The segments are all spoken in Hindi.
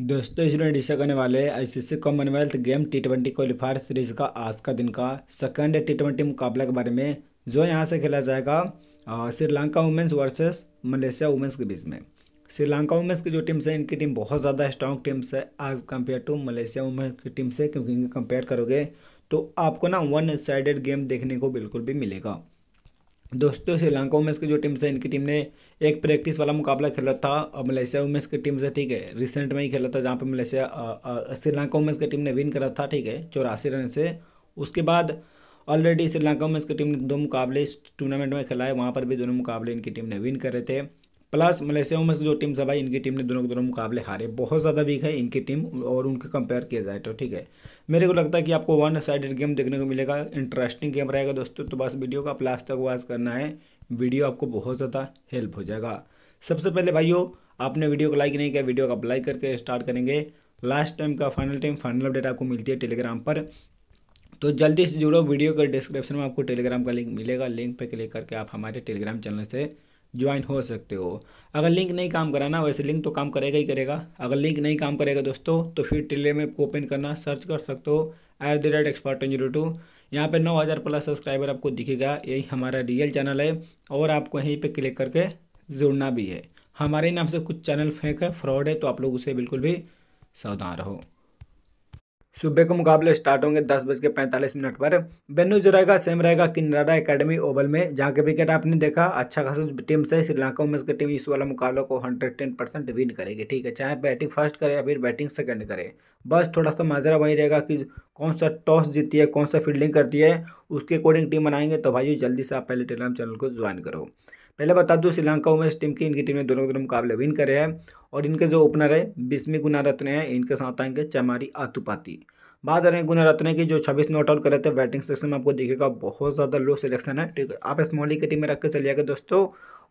दोस्तों इस वीडियो डिस्क करने वाले ICC Commonwealth game T twenty qualifier series का आज का दिन का सेकंड टी ट्वेंटी मुकाबले के बारे में जो यहाँ से खेला जाएगा Sri Lanka women's versus Malaysia women's के बीच में श्रीलंका वुमेंस की जो टीम्स है इनकी टीम बहुत ज़्यादा स्ट्रॉन्ग टीम्स है as compared to Malaysia women's की टीम से क्योंकि कंपेयर करोगे तो आपको ना वन साइडेड गेम देखने को बिल्कुल भी मिलेगा दोस्तों श्रीलंका वुमेंस की जो टीम है इनकी टीम ने एक प्रैक्टिस वाला मुकाबला खेला था मलेशिया वुमेंस की टीम से ठीक है रिसेंट में ही खेला था जहाँ पर मलेशिया श्रीलंका वुमेंस की टीम ने विन करा था ठीक है चौरासी रन से उसके बाद ऑलरेडी श्रीलंका वुमेंस की टीम ने दो मुकाबले इस टूर्नामेंट में खेला है वहाँ पर भी दोनों मुकाबले इनकी टीम ने विन करे थे प्लस मलेशिया में जो टीम सब आई इनकी टीम ने दोनों के दोनों मुकाबले हारे बहुत ज़्यादा वीक है इनकी टीम और उनके कंपेयर किया जाए तो ठीक है मेरे को लगता है कि आपको वन साइडेड गेम देखने को मिलेगा इंटरेस्टिंग गेम रहेगा दोस्तों तो बस वीडियो का आप लास्ट तक वाज करना है वीडियो आपको बहुत ज़्यादा हेल्प हो जाएगा सबसे पहले भाइयों आपने वीडियो को लाइक नहीं किया वीडियो को आप लाइक करके स्टार्ट करेंगे लास्ट टाइम का फाइनल टाइम फाइनल अपडेट आपको मिलती है टेलीग्राम पर तो जल्दी से जुड़ो वीडियो के डिस्क्रिप्शन में आपको टेलीग्राम का लिंक मिलेगा लिंक पर क्लिक करके आप हमारे टेलीग्राम चैनल से ज्वाइन हो सकते हो अगर लिंक नहीं काम करा ना वैसे लिंक तो काम करेगा ही करेगा अगर लिंक नहीं काम करेगा दोस्तों तो फिर टेलीग्राम ऐप को ओपन करना सर्च कर सकते हो at the rate expert ten zero two यहाँ पर नौ हज़ार प्लस सब्सक्राइबर आपको दिखेगा यही हमारा रियल चैनल है और आपको यहीं पर क्लिक करके जुड़ना भी है हमारे नाम से कुछ चैनल फेंक है फ्रॉड है तो आप लोग उसे बिल्कुल भी सावधान रहो सुबह के मुकाबले स्टार्ट होंगे दस बज के पैंतालीस मिनट पर बेनू जो रहेगा सेम रहेगा किन्नराडा एकेडमी ओवल में जहाँ के विकेट आपने देखा अच्छा खासा टीम से श्रीलंका वुमेंस की टीम इस वाला मुकाबला को हंड्रेड टेन परसेंट विन करेगी ठीक है चाहे बैटिंग फर्स्ट करे या फिर बैटिंग सेकेंड करे बस थोड़ा सा माजरा वहीं रहेगा कि कौन सा टॉस जीती है कौन सा फील्डिंग करती है उसके अकॉर्डिंग टीम बनाएंगे तो भाई जल्दी से आप पहले टेलीग्राम चैनल को ज्वाइन करो पहले बता दूँ श्रीलंका वुमेंस टीम की इनकी टीम ने दोनों दोनों मुकाबले विन करे हैं और इनके जो ओपनर है बिस्मी गुना है इनके साथ आएंगे चमारी आतुपाती बात करें गुना रत्न की जो छब्बीस नॉट आउट करे थे बैटिंग सेक्शन में आपको देखेगा बहुत ज़्यादा लो सिलेक्शन है ठीक है आप स्मॉली की टीम में रख के चलिएगा दोस्तों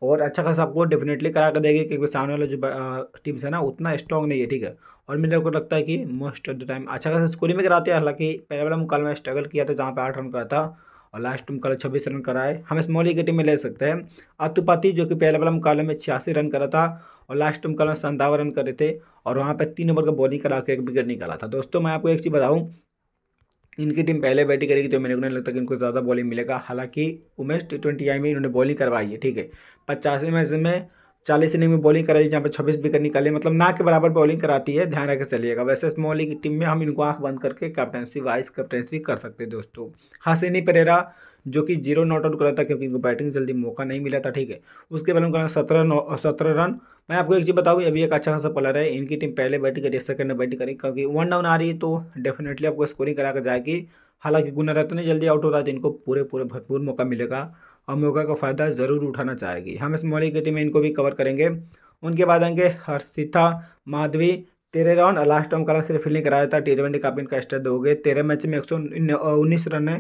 और अच्छा खासा आपको डेफिनेटली करा कर देगी क्योंकि सामने वाला जो टीम्स है ना उतना स्ट्रॉन्ग नहीं है ठीक है और मेरे को लगता है कि मोस्ट ऑफ द टाइम अच्छा खासा स्कोरिंग में कराते हैं हालांकि पहले वाला मुकाबला में स्ट्रगल किया था जहाँ पर आठ रन करा था और लास्ट में कल छब्बीस रन कराए हम स्मॉल टीम में ले सकते हैं अतुपाती जो कि पहले वाला मुकाबले में छियासी रन करा था और लास्ट मुकाबले में संतावन रन करे थे और वहाँ पर तीन ओवर का बॉलिंग करा के एक विकेट निकाला था दोस्तों मैं आपको एक चीज़ बताऊँ इनकी टीम पहले बैटिंग करेगी तो मेरे को नहीं लगता कि इनको ज़्यादा बॉलिंग मिलेगा हालांकि उमेश टी ट्वेंटी आई में इन्होंने बॉलिंग करवाई है ठीक है पचासी मैच में चालीस इनिंग में बॉलिंग कराई जहाँ पे छब्बीस विकेट निकाले मतलब ना के बराबर बॉलिंग कराती है ध्यान रखकर चलिएगा वैसे स्मॉल लीग टीम में हम इनको आंख बंद करके कैप्टनसी वाइस कैप्टनसी कर सकते हैं दोस्तों हसीनी परेरा जो कि जीरो नॉट आउट करा था क्योंकि इनको बैटिंग जल्दी मौका नहीं मिला था ठीक है उसके बाद उनका सत्रह सत्रह रन मैं आपको एक चीज़ बताऊँ अभी एक अच्छा खासा प्लेयर है इनकी टीम पहले बैटिंग करी सेकंड में बैटिंग करी क्योंकि वन डाउन आ रही है तो डेफिनेटली आपको स्कोरिंग करा कर जाएगी हालांकि गुना रत्न जल्दी आउट हो रहा है तो इनको पूरे पूरे भरपूर मौका मिलेगा और मौका का फ़ायदा ज़रूर उठाना चाहेगी हम इस मौलिक गति में इनको भी कवर करेंगे उनके बाद आएंगे हर्षिता माधवी तेरह राउंड लास्ट टाइम कल सिर्फ फील्डिंग कराया था टी ट्वेंटी काप इनका स्टेट दोगे तेरह मैच में एक सौ उन्नीस रन है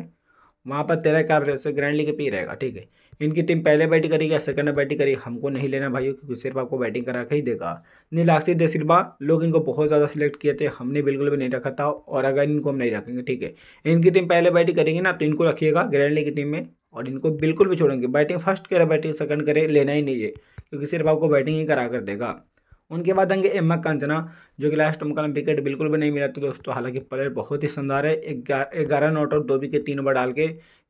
वहाँ पर तेरह कैप ग्रैंड लीग पी रहेगा ठीक है इनकी टीम पहले बैटिंग करेगी सेकंड में बैटिंग करेगी हमको नहीं लेना भाइयों क्योंकि सिर्फ आपको बैटिंग करा के ही देगा नीलाक्षी देसिल्वा लोग इनको बहुत ज़्यादा सिलेक्ट किए थे हमने बिल्कुल भी नहीं रखा था और अगर इनको हम नहीं रखेंगे ठीक है इनकी टीम पहले बैटिंग करेंगी ना तो इनको रखिएगा ग्रैंडली की टीम में और इनको बिल्कुल भी छोड़ेंगे बैटिंग फर्स्ट करे बैटिंग सेकंड करे लेना ही नहीं है क्योंकि सिर्फ आपको बैटिंग ही करा कर देगा उनके बाद आएंगे एम्मा कंचना जो कि लास्ट मुकाम विकेट बिल्कुल भी नहीं मिला तो दोस्तों हालांकि प्लेयर बहुत ही शानदार है ग्यारह नॉट और दो विकेट तीन ओवर डाल के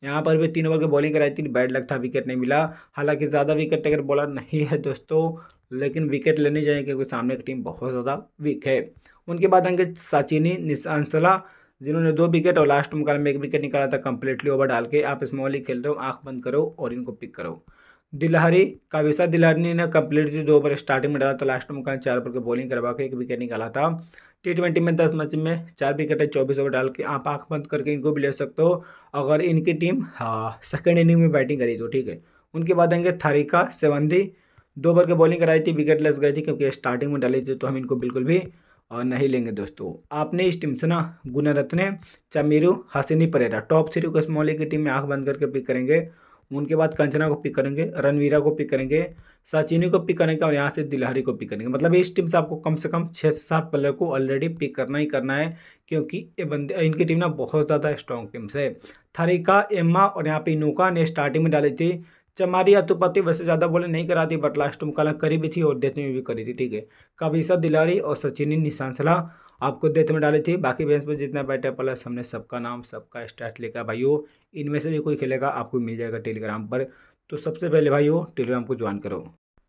यहाँ पर भी तीन ओवर की बॉलिंग कराई थी बैड लग था विकेट नहीं मिला हालांकि ज़्यादा विकेट टेकर बॉलर नहीं है दोस्तों लेकिन विकेट लेने जाए क्योंकि सामने की टीम बहुत ज़्यादा वीक है उनके बाद आएंगे साचिनी निशांसला जिन्होंने दो विकेट और लास्ट मुकाबले में एक विकेट निकाला था कंप्लीटली ओवर डाल के आप स्मॉल ही खेल रहे हो आँख बंद करो और इनको पिक करो दिलहरी काविशा दिलहरी ने कंप्लीट थी दो ओवर स्टार्टिंग में डाला था तो लास्ट में कहा चार ओवर के बॉलिंग करवा के एक विकेट निकाला था टी ट्वेंटी में दस मैच में चार विकेट है चौबीस ओवर डाल के आप आंख बंद करके इनको भी ले सकते हो अगर इनकी टीम हाँ सेकेंड इनिंग में बैटिंग करी तो ठीक है उनके बाद आएंगे थारिका सेवंदी दो ओवर के बॉलिंग कराई थी विकेट लेस गई थी क्योंकि स्टार्टिंग में डाली थी तो हम इनको बिल्कुल भी और नहीं लेंगे दोस्तों आपने इस टीम से ना Gunaratne Chamiru Hasini Perera top three को स्मॉली की टीम में आंख बंद करके पिक करेंगे उनके बाद कंचना को पिक करेंगे रणवीरा को पिक करेंगे सचिनी को पिक करेंगे और यहाँ से दिलहरी को पिक करेंगे मतलब इस टीम से आपको कम से कम छः से सात प्लेयर को ऑलरेडी पिक करना ही करना है क्योंकि ये बंदे इनकी टीम ना बहुत ज़्यादा स्ट्रॉन्ग टीम से थारिका एम्मा और यहाँ पे इनोका ने स्टार्टिंग में डाली थी चमारी अतुपति वैसे ज़्यादा बोले नहीं कराती बट लास्ट में कला करी भी थी और देते में भी करी थी ठीक है कविशा दिलाड़ी और सचिनी निशांसला आपको डेथ में डाली थी बाकी बेंच पर जितना बैठे प्लस हमने सबका नाम सबका स्टार्ट लिखा भाइयों इनमें से भी कोई खेलेगा आपको मिल जाएगा टेलीग्राम पर तो सबसे पहले भाइयों टेलीग्राम को ज्वाइन करो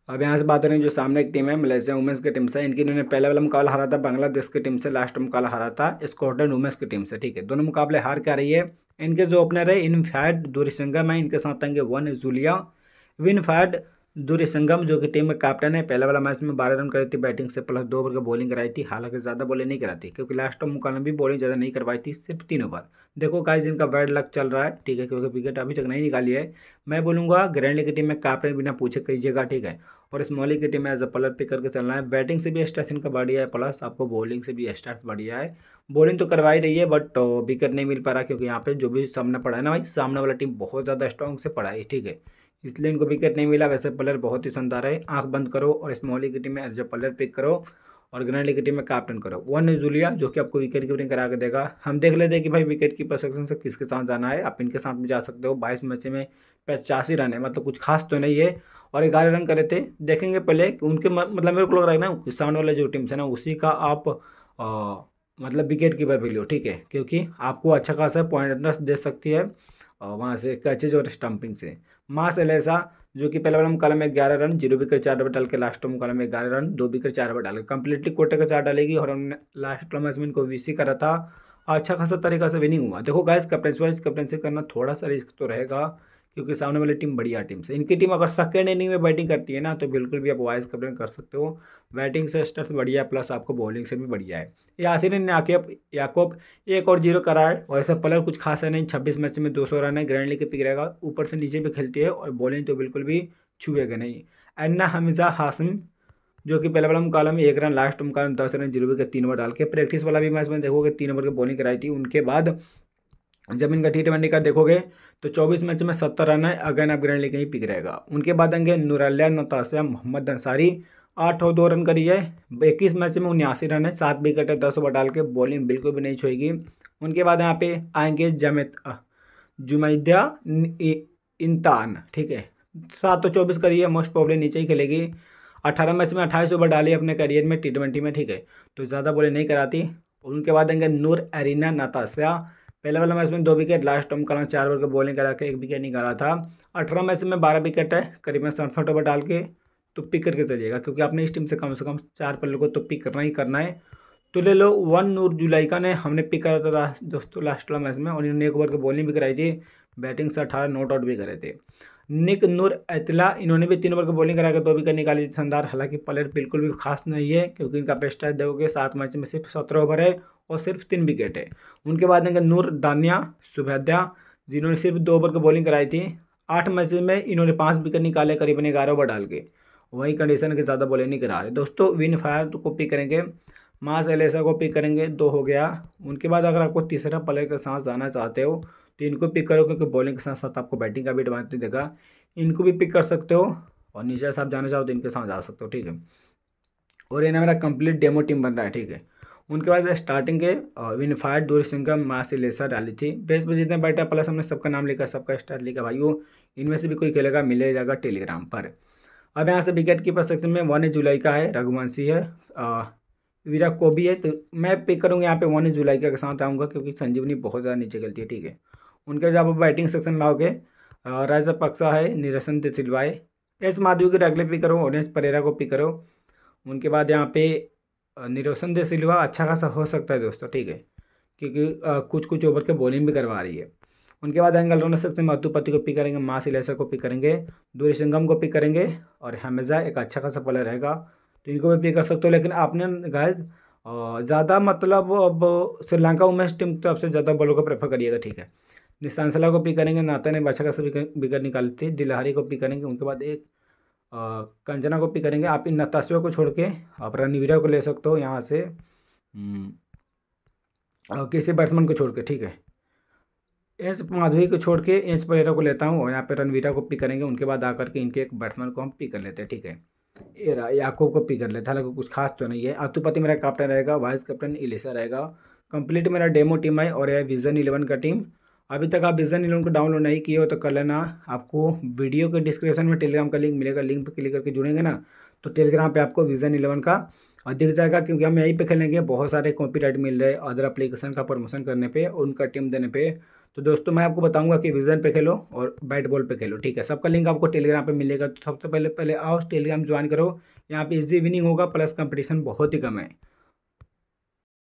अब यहाँ से बात करें जो सामने की टीम है मलेशिया वुमेंस की टीम से इनकी इन्होंने पहला वाला मुकाबला हारा था बांग्लादेश की टीम से लास्ट मुकाबला हारा था स्कॉटलैंड वुमेंस की टीम से ठीक है दोनों मुकाबले हार के आ रही है इनके जो ओपनर है इन फैड दूरी सिंगम है इनके साथ आएंगे वन जूलिया विन फैड दूरी संगम जो कि टीम का कैप्टन है पहले वाला मैच में बारह रन करी थी बैटिंग से प्लस दो ओवर की बॉलिंग कराई थी हालांकि ज़्यादा बॉलिंग नहीं कराती क्योंकि लास्ट ऑफ मुकाना भी बॉलिंग ज़्यादा नहीं करवाई थी सिर्फ तीन ओवर देखो गाइज इनका बैड लक चल रहा है ठीक है क्योंकि विकेट अभी तक नहीं निकाली है मैं बोलूँगा ग्रैंडली की टीम में कैप्टन बिना पूछे कीजिएगा ठीक है और इस मौली की टीम में एज अ पलर पिक करके चलना है बैटिंग से भी स्टार्स इनका बढ़िया है प्लस आपको बॉलिंग से भी स्टार्स बढ़िया है बॉलिंग तो करवा ही रही है बट विकेट uh, नहीं मिल पा रहा क्योंकि यहाँ पर जो भी सामना पड़ा है ना भाई सामने वाला टीम बहुत ज़्यादा स्ट्रॉन्ग से पड़ा है ठीक है इसलिए इनको विकेट नहीं मिला वैसे पलर बहुत ही शानदार है आंख बंद करो और स्मॉली की टीम में एज पलर पिक करो और ग्रैंड की टीम में कैप्टन करो वन जूलिया जो कि आपको विकेट कीपिंग करा के देगा हम देख लेते हैं कि भाई विकेट कीपर सेक्शन से किसके साथ जाना है आप इनके साथ भी जा सकते हो बाईस मैच में पचासी रन है मतलब कुछ खास तो नहीं है और ग्यारह रन करे थे देखेंगे पहले कि उनके मतलब मेरे को लग रहा है ना किसान वाले जो टीम्स है ना उसी का आप आ, मतलब विकेट कीपर भी लो ठीक है क्योंकि आपको अच्छा खासा पॉइंट दे सकती है वहाँ से कैचेज और स्टम्पिंग से मास एलेसा जो कि पहला हम मुकाबला में ग्यारह रन जीरो विकेट चार डबल डाल के लास्ट मुकाबला में ग्यारह रन दो विकेट चार डबल डाल के कंप्लीटली कोटे का चार डालेगी और हमने लास्ट मैच में इनको वीसी करा था अच्छा खासा तरीका से विनिंग हुआ देखो गाइस कैप्टनसी वाइज कैप्टनसी करना थोड़ा सा रिस्क तो रहेगा क्योंकि सामने वाली टीम बढ़िया टीम से इनकी टीम अगर सेकेंड इनिंग में बैटिंग करती है ना तो बिल्कुल भी आप वाइस कैप्टन कर सकते हो बैटिंग से स्टर्स बढ़िया है प्लस आपको बॉलिंग से भी बढ़िया है यासिन ने याकूब याकोब एक और जीरो करा है और ऐसा प्लर कुछ खास है नहीं छब्बीस मैच में दो सौ रन है ग्रैंड लीग पिक रहेगा ऊपर से नीचे भी खेलती है और बॉलिंग तो बिल्कुल भी छुएगा नहीं अन्ना हमजा हासन जो कि पहले वाला मुकाबला में एक रन लास्ट मुकाबला में दस रन जीरो के तीन ओवर डाल के प्रैक्टिस वाला भी मैच में देखोगे तीन ओवर की बॉलिंग कराई थी उनके बाद जब इनका टी ट्वेंटी का देखोगे तो 24 मैच में 70 रन है अगेन आप ग्रैंड लीग ही पिक रहेगा उनके बाद आएंगे नूरलिया नतासिया मोहम्मद अंसारी आठ और दो रन करी है इक्कीस मैच में उन्यासी रन है सात विकेट है दस ओवर डाल के बॉलिंग बिल्कुल भी नहीं छोएगी उनके बाद यहाँ पे आएंगे जमेत जुमैद्या इंतान ठीक है सात और चौबीस करी है मोस्ट प्रॉब्लम नीचे ही खेलेगी अठारह मैच में अट्ठाईस ओवर डाली अपने करियर में टी ट्वेंटी में ठीक है तो ज़्यादा बॉलिंग नहीं कराती और उनके बाद आएंगे नूर एरिना नताशा पहले वाला मैच में दो विकेट लास्ट ओम कराना चार ओवर के बॉलिंग करा के एक विकेट निकाला था अठारह मैच में बारह विकेट है करीबन सड़सठ ओवर डाल के तो पिक करके चलिएगा क्योंकि आपने इस टीम से कम से कम चार पल्लों को तो पिक करना ही करना है तो ले लो वन नूर जुलाइका ने हमने पिक करा था ला, दोस्तों लास्ट वाला मैच में और इन्होंने एक ओवर की बॉलिंग भी कराई थी बैटिंग से अठारह नॉट आउट भी करे थे निक नूर एतला इन्होंने भी तीन ओवर की बॉलिंग करा दो विकेट निकाली थी शानदार हालांकि प्लेयर बिल्कुल भी खास नहीं है क्योंकि इनका बेस्ट दोगे सात मैच में सिर्फ सत्रह ओवर है और सिर्फ तीन विकेट है उनके बाद इनका नूर दानिया सुभैद्या जिन्होंने सिर्फ दो ओवर की बॉलिंग कराई थी आठ मैच में इन्होंने पाँच विकेट निकाले करीबन ग्यारह ओवर डाल के वही कंडीशन के ज़्यादा बोले नहीं करा रहे दोस्तों विन फायर तो को पिक करेंगे मास एलेसा को पिक करेंगे दो हो गया उनके बाद अगर आपको तीसरा प्लेयर के साथ जाना चाहते हो तो इनको पिक करो क्योंकि बॉलिंग के साथ साथ आपको बैटिंग का भी एडवांटेज देगा इनको भी पिक कर सकते हो और नीचे साहब जाना चाहो तो इनके साथ जा सकते हो ठीक है और ये ना मेरा कंप्लीट डेमो टीम बन रहा है ठीक है उनके बाद स्टार्टिंग के फायर दूर सिंह का माँ से डाली थी बेस पर जितने बैठा प्लस हमने सबका नाम लिखा सबका स्टार लिखा भाई वो इनमें से भी कोई खेलेगा मिले जाएगा टेलीग्राम पर अब यहाँ से विकेट कीपर सेक्शन में वन जुलाई का है रघुवंशी है विराट भी है तो मैं पिक करूँगा यहाँ पे वन जुलाई के साथ आऊँगा क्योंकि संजीवनी बहुत ज़्यादा नीचे गलती है ठीक है उनके जब आप बैटिंग सेक्शन में आओगे राजा पक्सा है निरसन तिलवाए एस माधवी के रेगुलर पिक करो ऑरेंज परेरा को पिक करो उनके बाद यहाँ पे निरोसन दे सिलवा अच्छा खासा हो सकता है दोस्तों ठीक है क्योंकि कुछ कुछ ओवर के बॉलिंग भी करवा रही है उनके बाद एंगल दोनों सकते हैं मधुपति को पिक करेंगे मास इलेसर को पिक करेंगे दूरी संगम को पिक करेंगे और हमेजा एक अच्छा खासा प्लेयर रहेगा तो इनको भी पिक कर सकते हो लेकिन आपने गैज ज़्यादा मतलब अब श्रीलंका वुमेंस टीम तो आपसे ज़्यादा बॉलर को प्रेफर करिएगा ठीक है निशांसला को पिक करेंगे नाता ने बादशाह से विकेट निकाली थी दिलहारी को पिक करेंगे उनके बाद एक कंजना को पिक करेंगे आप इन नताशियों को छोड़ के आप रनवीरा को ले सकते हो यहाँ से हम्म, किसी बैट्समैन को छोड़ के ठीक है एस माधवी को छोड़ के एस परेरा को लेता हूँ और यहाँ पे रणवीरा को पिक करेंगे उनके बाद आकर के इनके एक बैट्समैन को हम पिक कर लेते हैं ठीक है एरा याकूब को पिक कर लेते हैं हालांकि कुछ खास तो नहीं है आतुपति मेरा कैप्टन रहेगा वाइस कैप्टन इलेसा रहेगा कंप्लीट मेरा डेमो टीम है और यह विजन इलेवन का टीम अभी तक आप विजन इलेवन को डाउनलोड नहीं किए हो तो कर लेना आपको वीडियो के डिस्क्रिप्शन में टेलीग्राम का लिंक मिलेगा लिंक पर क्लिक करके जुड़ेंगे ना तो टेलीग्राम पर आपको विजन इलेवन का दिख जाएगा क्योंकि हम यहीं पे खेलेंगे बहुत सारे कॉपी मिल रहे हैं अदर अप्लीकेशन का प्रमोशन करने पे उनका टीम देने पे तो दोस्तों मैं आपको बताऊंगा कि विजन पे खेलो और बैट बॉल पे खेलो ठीक है सबका लिंक आपको टेलीग्राम पे मिलेगा तो सबसे पहले पहले आओ टेलीग्राम ज्वाइन करो यहाँ पे इजी विनिंग होगा प्लस कंपटीशन बहुत ही कम है